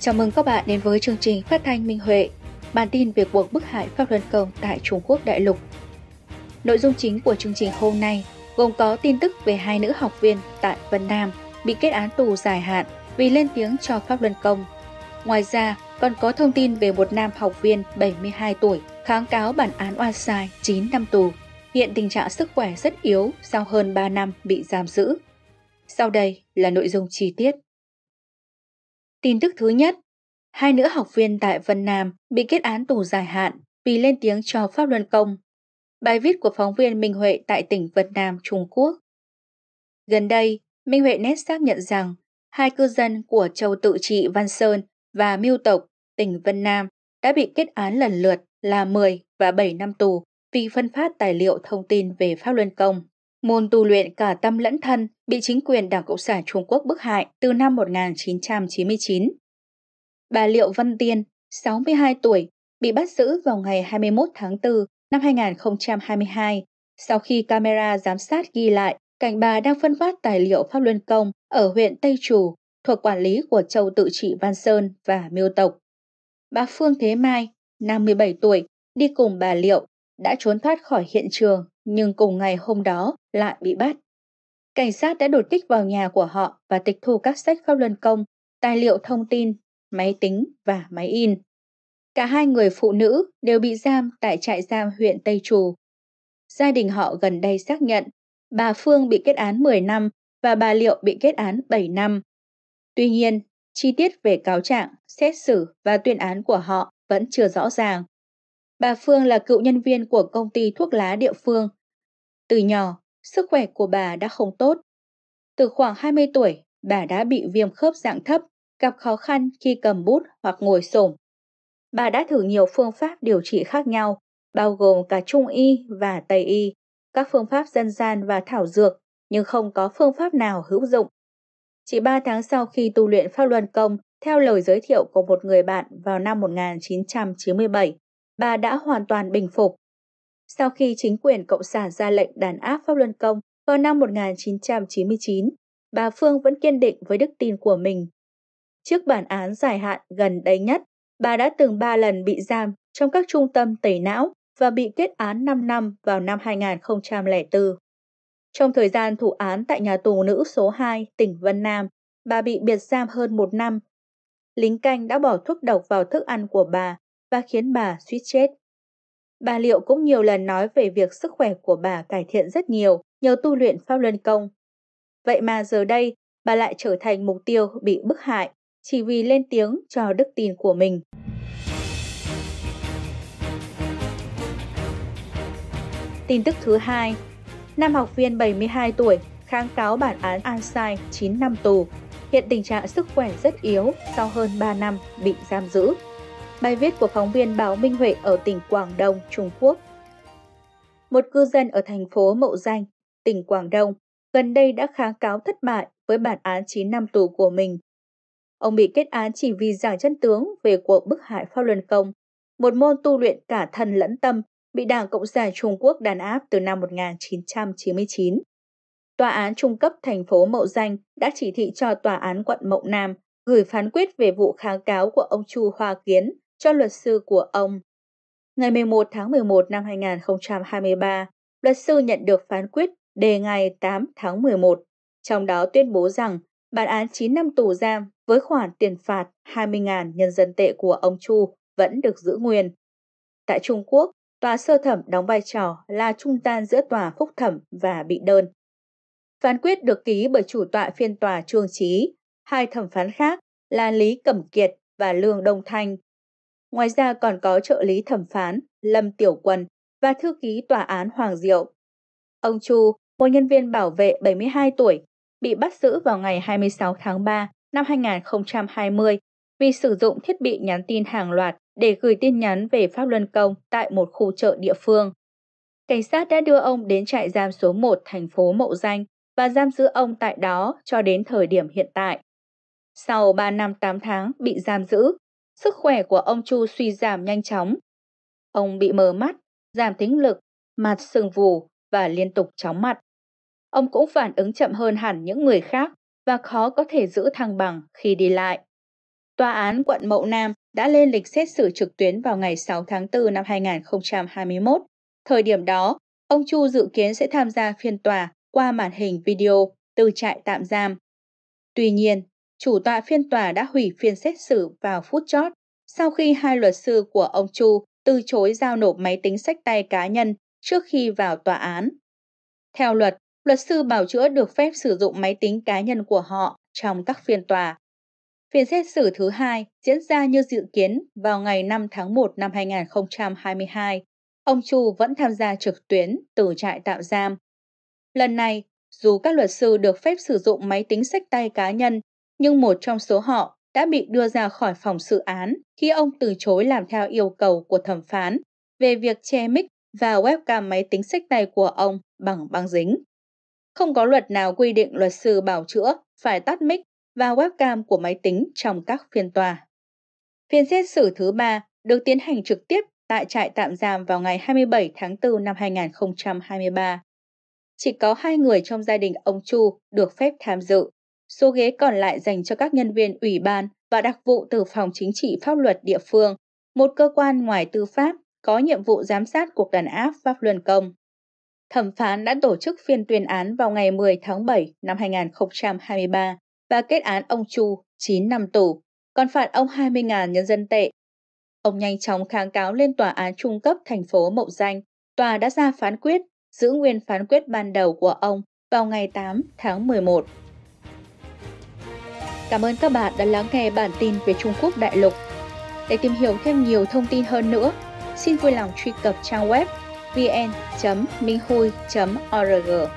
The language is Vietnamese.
Chào mừng các bạn đến với chương trình phát thanh Minh Huệ, bản tin về cuộc bức hại Pháp Luân Công tại Trung Quốc đại lục. Nội dung chính của chương trình hôm nay gồm có tin tức về hai nữ học viên tại Vân Nam bị kết án tù dài hạn vì lên tiếng cho Pháp Luân Công. Ngoài ra, còn có thông tin về một nam học viên 72 tuổi kháng cáo bản án oan sai 9 năm tù. Hiện tình trạng sức khỏe rất yếu sau hơn 3 năm bị giam giữ. Sau đây là nội dung chi tiết. Tin tức thứ nhất, hai nữ học viên tại Vân Nam bị kết án tù dài hạn vì lên tiếng cho Pháp Luân Công. Bài viết của phóng viên Minh Huệ tại tỉnh Vân Nam, Trung Quốc. Gần đây, Minh Huệ Net xác nhận rằng hai cư dân của châu tự trị Văn Sơn và Miêu Tộc, tỉnh Vân Nam đã bị kết án lần lượt là 10 và 7 năm tù vì phân phát tài liệu thông tin về Pháp Luân Công. Môn tu luyện cả tâm lẫn thân bị chính quyền Đảng Cộng sản Trung Quốc bức hại từ năm 1999. Bà Liệu Văn Tiên, 62 tuổi, bị bắt giữ vào ngày 21 tháng 4 năm 2022 sau khi camera giám sát ghi lại cảnh bà đang phân phát tài liệu Pháp Luân Công ở huyện Tây Trù thuộc quản lý của châu tự trị Văn Sơn và Miêu Tộc. Bà Phương Thế Mai, 57 tuổi, đi cùng bà Liệu, đã trốn thoát khỏi hiện trường nhưng cùng ngày hôm đó lại bị bắt. Cảnh sát đã đột kích vào nhà của họ và tịch thu các sách pháp luân công, tài liệu thông tin, máy tính và máy in. Cả hai người phụ nữ đều bị giam tại trại giam huyện Tây Trù. Gia đình họ gần đây xác nhận bà Phương bị kết án 10 năm và bà Liệu bị kết án 7 năm. Tuy nhiên, chi tiết về cáo trạng, xét xử và tuyên án của họ vẫn chưa rõ ràng. Bà Phương là cựu nhân viên của công ty thuốc lá địa phương từ nhỏ, sức khỏe của bà đã không tốt. Từ khoảng 20 tuổi, bà đã bị viêm khớp dạng thấp, gặp khó khăn khi cầm bút hoặc ngồi xổm. Bà đã thử nhiều phương pháp điều trị khác nhau, bao gồm cả Trung y và Tây y, các phương pháp dân gian và thảo dược, nhưng không có phương pháp nào hữu dụng. Chỉ 3 tháng sau khi tu luyện Pháp Luân Công, theo lời giới thiệu của một người bạn vào năm 1997, bà đã hoàn toàn bình phục sau khi chính quyền Cộng sản ra lệnh đàn áp Pháp Luân Công vào năm 1999, bà Phương vẫn kiên định với đức tin của mình. Trước bản án dài hạn gần đây nhất, bà đã từng 3 lần bị giam trong các trung tâm tẩy não và bị kết án 5 năm vào năm 2004. Trong thời gian thụ án tại nhà tù nữ số 2, tỉnh Vân Nam, bà bị biệt giam hơn một năm. Lính canh đã bỏ thuốc độc vào thức ăn của bà và khiến bà suýt chết. Bà Liệu cũng nhiều lần nói về việc sức khỏe của bà cải thiện rất nhiều nhờ tu luyện Pháp Luân Công. Vậy mà giờ đây, bà lại trở thành mục tiêu bị bức hại chỉ vì lên tiếng cho đức tin của mình. Tin tức thứ hai, nam học viên 72 tuổi kháng cáo bản án an sai 9 năm tù. Hiện tình trạng sức khỏe rất yếu sau hơn 3 năm bị giam giữ. Bài viết của phóng viên Báo Minh Huệ ở tỉnh Quảng Đông, Trung Quốc. Một cư dân ở thành phố Mậu Danh, tỉnh Quảng Đông, gần đây đã kháng cáo thất bại với bản án 9 năm tù của mình. Ông bị kết án chỉ vì giảng chân tướng về cuộc bức hại Pháp Luân Công, một môn tu luyện cả thân lẫn tâm bị Đảng Cộng sản Trung Quốc đàn áp từ năm 1999. Tòa án trung cấp thành phố Mậu Danh đã chỉ thị cho Tòa án quận Mậu Nam gửi phán quyết về vụ kháng cáo của ông Chu Hoa Kiến cho luật sư của ông. Ngày 11 tháng 11 năm 2023, luật sư nhận được phán quyết đề ngày 8 tháng 11, trong đó tuyên bố rằng bản án 9 năm tù giam với khoản tiền phạt 20.000 nhân dân tệ của ông Chu vẫn được giữ nguyên. Tại Trung Quốc, tòa sơ thẩm đóng vai trò là trung gian giữa tòa phúc thẩm và bị đơn. Phán quyết được ký bởi chủ tọa phiên tòa Trương Trí, hai thẩm phán khác là Lý Cẩm Kiệt và Lương Đông Thanh Ngoài ra còn có trợ lý thẩm phán Lâm Tiểu Quân và thư ký tòa án Hoàng Diệu. Ông Chu, một nhân viên bảo vệ 72 tuổi, bị bắt giữ vào ngày 26 tháng 3 năm 2020 vì sử dụng thiết bị nhắn tin hàng loạt để gửi tin nhắn về Pháp Luân Công tại một khu chợ địa phương. Cảnh sát đã đưa ông đến trại giam số 1 thành phố Mậu Danh và giam giữ ông tại đó cho đến thời điểm hiện tại. Sau 3 năm 8 tháng bị giam giữ, sức khỏe của ông Chu suy giảm nhanh chóng. Ông bị mờ mắt, giảm thính lực, mặt sưng vù và liên tục chóng mặt. Ông cũng phản ứng chậm hơn hẳn những người khác và khó có thể giữ thăng bằng khi đi lại. Tòa án quận Mậu Nam đã lên lịch xét xử trực tuyến vào ngày 6 tháng 4 năm 2021. Thời điểm đó, ông Chu dự kiến sẽ tham gia phiên tòa qua màn hình video từ trại tạm giam. Tuy nhiên, chủ tọa phiên tòa đã hủy phiên xét xử vào phút chót sau khi hai luật sư của ông Chu từ chối giao nộp máy tính sách tay cá nhân trước khi vào tòa án. Theo luật, luật sư bảo chữa được phép sử dụng máy tính cá nhân của họ trong các phiên tòa. Phiên xét xử thứ hai diễn ra như dự kiến vào ngày 5 tháng 1 năm 2022. Ông Chu vẫn tham gia trực tuyến từ trại tạm giam. Lần này, dù các luật sư được phép sử dụng máy tính sách tay cá nhân nhưng một trong số họ đã bị đưa ra khỏi phòng xử án khi ông từ chối làm theo yêu cầu của thẩm phán về việc che mic và webcam máy tính sách tay của ông bằng băng dính. Không có luật nào quy định luật sư bảo chữa phải tắt mic và webcam của máy tính trong các phiên tòa. Phiên xét xử thứ ba được tiến hành trực tiếp tại trại tạm giam vào ngày 27 tháng 4 năm 2023. Chỉ có hai người trong gia đình ông Chu được phép tham dự. Số ghế còn lại dành cho các nhân viên ủy ban và đặc vụ từ phòng chính trị pháp luật địa phương, một cơ quan ngoài tư pháp có nhiệm vụ giám sát cuộc đàn áp Pháp Luân Công. Thẩm phán đã tổ chức phiên tuyên án vào ngày 10 tháng 7 năm 2023 và kết án ông Chu 9 năm tù, còn phạt ông 20.000 nhân dân tệ. Ông nhanh chóng kháng cáo lên tòa án trung cấp thành phố Mậu Danh. Tòa đã ra phán quyết, giữ nguyên phán quyết ban đầu của ông vào ngày 8 tháng 11. Cảm ơn các bạn đã lắng nghe bản tin về Trung Quốc đại lục. Để tìm hiểu thêm nhiều thông tin hơn nữa, xin vui lòng truy cập trang web vn.minghui.org.